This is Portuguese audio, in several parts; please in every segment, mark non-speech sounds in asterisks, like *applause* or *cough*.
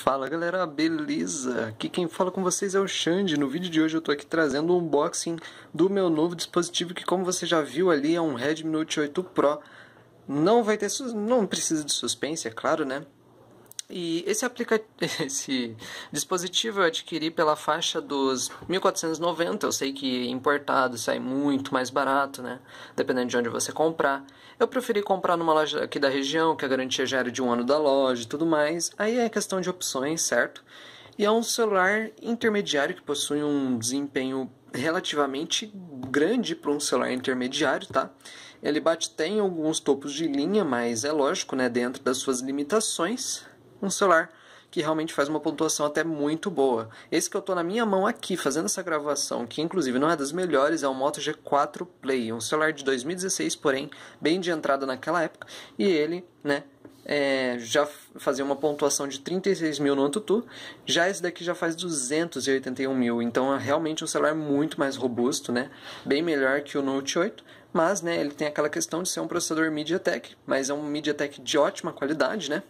Fala galera, beleza? Aqui quem fala com vocês é o Xande. No vídeo de hoje eu tô aqui trazendo o um unboxing do meu novo dispositivo que como você já viu ali é um Redmi Note 8 Pro. Não vai ter, não precisa de suspense, é claro, né? E esse, aplica... *laughs* esse dispositivo eu adquiri pela faixa dos 1490. Eu sei que importado sai muito mais barato, né? Dependendo de onde você comprar. Eu preferi comprar numa loja aqui da região, que a garantia já era de um ano da loja e tudo mais. Aí é questão de opções, certo? E é um celular intermediário que possui um desempenho relativamente grande para um celular intermediário, tá? Ele bate tem alguns topos de linha, mas é lógico, né, dentro das suas limitações um celular que realmente faz uma pontuação até muito boa. Esse que eu estou na minha mão aqui fazendo essa gravação, que inclusive não é das melhores, é o Moto G4 Play, um celular de 2016, porém bem de entrada naquela época, e ele, né, é, já fazia uma pontuação de 36 mil no Antutu, já esse daqui já faz 281 mil, então é realmente um celular muito mais robusto, né? Bem melhor que o Note 8, mas né, ele tem aquela questão de ser um processador MediaTek, mas é um MediaTek de ótima qualidade, né?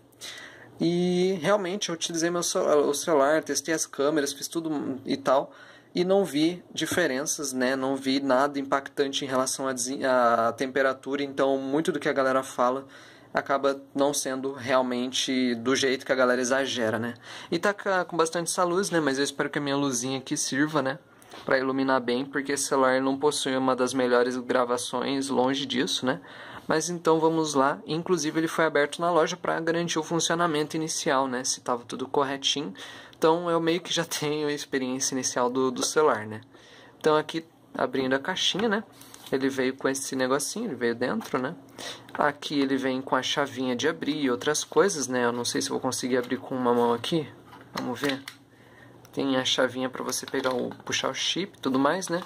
E realmente eu utilizei meu o celular, testei as câmeras, fiz tudo e tal, e não vi diferenças, né? Não vi nada impactante em relação à temperatura, então muito do que a galera fala acaba não sendo realmente do jeito que a galera exagera, né? E tá com bastante essa luz, né? Mas eu espero que a minha luzinha aqui sirva, né? Pra iluminar bem, porque esse celular não possui uma das melhores gravações, longe disso, né? Mas então vamos lá. Inclusive ele foi aberto na loja para garantir o funcionamento inicial, né? Se estava tudo corretinho. Então eu meio que já *laughs* tenho a experiência inicial do, do celular, né? Então aqui abrindo a caixinha, né? Ele veio com esse negocinho, ele veio dentro, né? Aqui ele vem com a chavinha de abrir e outras coisas, né? Eu não sei se vou conseguir abrir com uma mão aqui. Vamos ver. Tem a chavinha para você pegar o puxar o chip, tudo mais, né?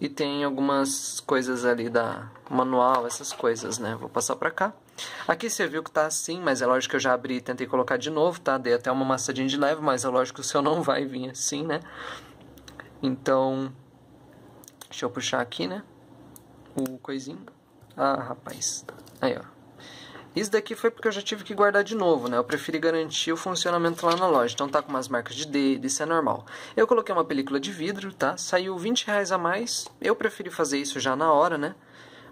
E tem algumas coisas ali da manual, essas coisas, né? Vou passar pra cá. Aqui você viu que tá assim, mas é lógico que eu já abri e tentei colocar de novo, tá? Dei até uma massadinha de leve, mas é lógico que o seu não vai vir assim, né? Então, deixa eu puxar aqui, né? O coisinho. Ah, rapaz. Aí, ó. Isso daqui foi porque eu já tive que guardar de novo, né? Eu preferi garantir o funcionamento lá na loja. Então tá com umas marcas de dedo, isso é normal. Eu coloquei uma película de vidro, tá? Saiu 20 reais a mais. Eu preferi fazer isso já na hora, né?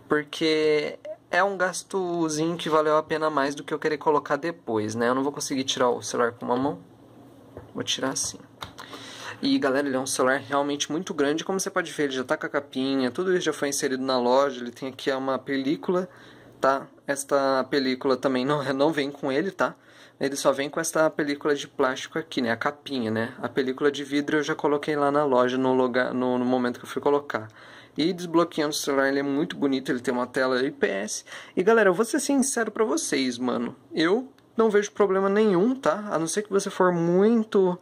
Porque é um gastozinho que valeu a pena mais do que eu querer colocar depois, né? Eu não vou conseguir tirar o celular com uma mão. Vou tirar assim. E galera, ele é um celular realmente muito grande, como você pode ver, ele já tá com a capinha, tudo isso já foi inserido na loja, ele tem aqui é uma película tá? Esta película também não, não vem com ele, tá? Ele só vem com esta película de plástico aqui, né? A capinha, né? A película de vidro eu já coloquei lá na loja no, lugar, no, no momento que eu fui colocar. E desbloqueando o celular, ele é muito bonito, ele tem uma tela IPS. E galera, eu vou ser sincero pra vocês, mano. Eu não vejo problema nenhum, tá? A não ser que você for muito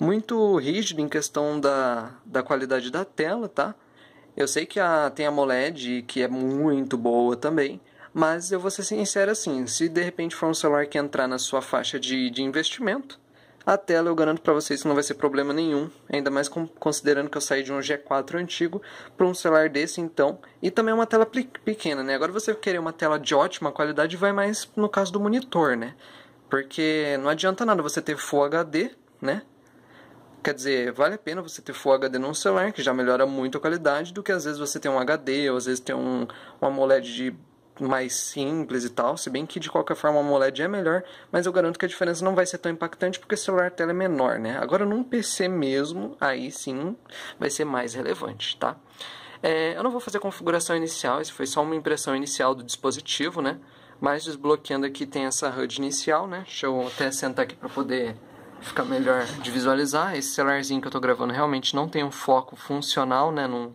muito rígido em questão da, da qualidade da tela, tá? Eu sei que a, tem a AMOLED, que é muito boa também, mas eu vou ser sincero assim, se de repente for um celular que entrar na sua faixa de, de investimento, a tela eu garanto para vocês que não vai ser problema nenhum, ainda mais com, considerando que eu saí de um G4 antigo para um celular desse então, e também é uma tela pequena, né? Agora você querer uma tela de ótima qualidade vai mais no caso do monitor, né? Porque não adianta nada você ter Full HD, né? Quer dizer, vale a pena você ter Full HD num celular, que já melhora muito a qualidade, do que às vezes você ter um HD, ou às vezes ter um, um AMOLED de mais simples e tal, se bem que de qualquer forma o AMOLED é melhor, mas eu garanto que a diferença não vai ser tão impactante porque o celular tela é menor, né? Agora num PC mesmo, aí sim vai ser mais relevante, tá? É, eu não vou fazer a configuração inicial, isso foi só uma impressão inicial do dispositivo, né? Mas desbloqueando aqui tem essa HUD inicial, né? Deixa eu até sentar aqui para poder ficar melhor de visualizar. Esse celularzinho que eu estou gravando realmente não tem um foco funcional, né? Não,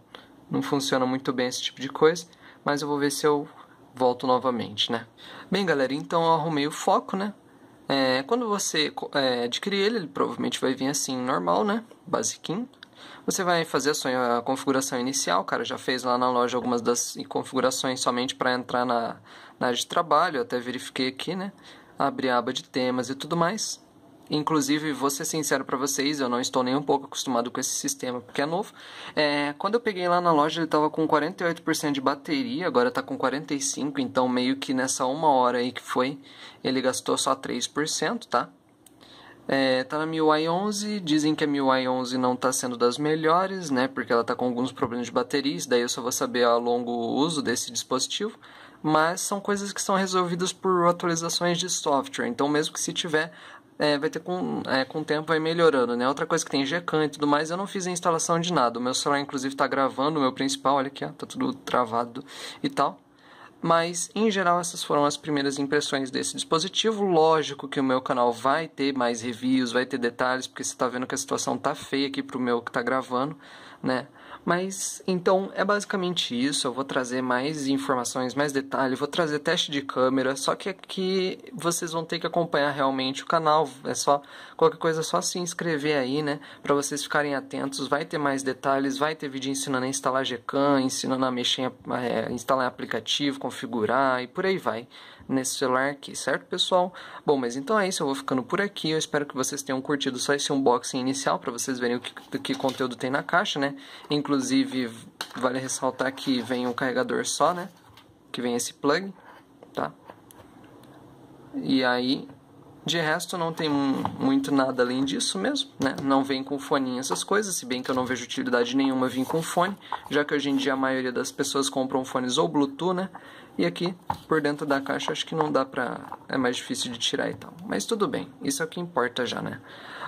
não funciona muito bem esse tipo de coisa. Mas eu vou ver se eu volto novamente, né? Bem, galera, então eu arrumei o foco, né? É, quando você é, adquirir ele, ele provavelmente vai vir assim, normal, né? Basiquinho. Você vai fazer a, sua, a configuração inicial, cara, já fez lá na loja algumas das configurações somente para entrar na, na área de trabalho, até verifiquei aqui, né? Abrir a aba de temas e tudo mais. Inclusive, vou ser sincero para vocês, eu não estou nem um pouco acostumado com esse sistema, porque é novo. É, quando eu peguei lá na loja, ele estava com 48% de bateria, agora está com 45%, então meio que nessa uma hora aí que foi, ele gastou só 3%, tá? É, tá na MIUI 11, dizem que a MIUI 11 não tá sendo das melhores, né? Porque ela tá com alguns problemas de bateria, isso daí eu só vou saber a longo uso desse dispositivo. Mas são coisas que são resolvidas por atualizações de software, então mesmo que se tiver é, vai ter com, é, com o tempo vai melhorando, né? Outra coisa que tem GCAM e tudo mais, eu não fiz a instalação de nada. O meu celular, inclusive, tá gravando, o meu principal, olha aqui, ó, tá tudo travado e tal. Mas, em geral, essas foram as primeiras impressões desse dispositivo. Lógico que o meu canal vai ter mais reviews, vai ter detalhes, porque você tá vendo que a situação tá feia aqui pro meu que tá gravando, né? Mas então é basicamente isso. Eu vou trazer mais informações, mais detalhes, vou trazer teste de câmera. Só que aqui vocês vão ter que acompanhar realmente o canal. É só qualquer coisa, é só se inscrever aí, né? Para vocês ficarem atentos. Vai ter mais detalhes, vai ter vídeo ensinando a instalar GCAM, ensinando a mexer, em é, instalar aplicativo, configurar e por aí vai nesse celular aqui, certo, pessoal? Bom, mas então é isso, eu vou ficando por aqui. Eu espero que vocês tenham curtido só esse unboxing inicial para vocês verem o que, que conteúdo tem na caixa, né? Inclusive, vale ressaltar que vem um carregador só, né? Que vem esse plug, tá? E aí, de resto, não tem muito nada além disso mesmo, né? Não vem com fone essas coisas, se bem que eu não vejo utilidade nenhuma vir com fone, já que hoje em dia a maioria das pessoas compram fones ou Bluetooth, né? E aqui, por dentro da caixa, acho que não dá pra... é mais difícil de tirar e tal. Mas tudo bem, isso é o que importa já, né?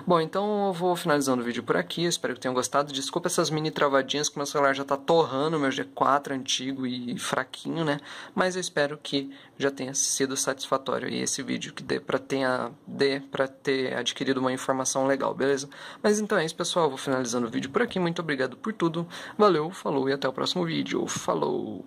Bom, então eu vou finalizando o vídeo por aqui, espero que tenham gostado. Desculpa essas mini travadinhas, que meu celular já tá torrando, meu G4 antigo e fraquinho, né? Mas eu espero que já tenha sido satisfatório e esse vídeo que dê pra, tenha, dê pra ter adquirido uma informação legal, beleza? Mas então é isso, pessoal, eu vou finalizando o vídeo por aqui. Muito obrigado por tudo, valeu, falou e até o próximo vídeo. Falou!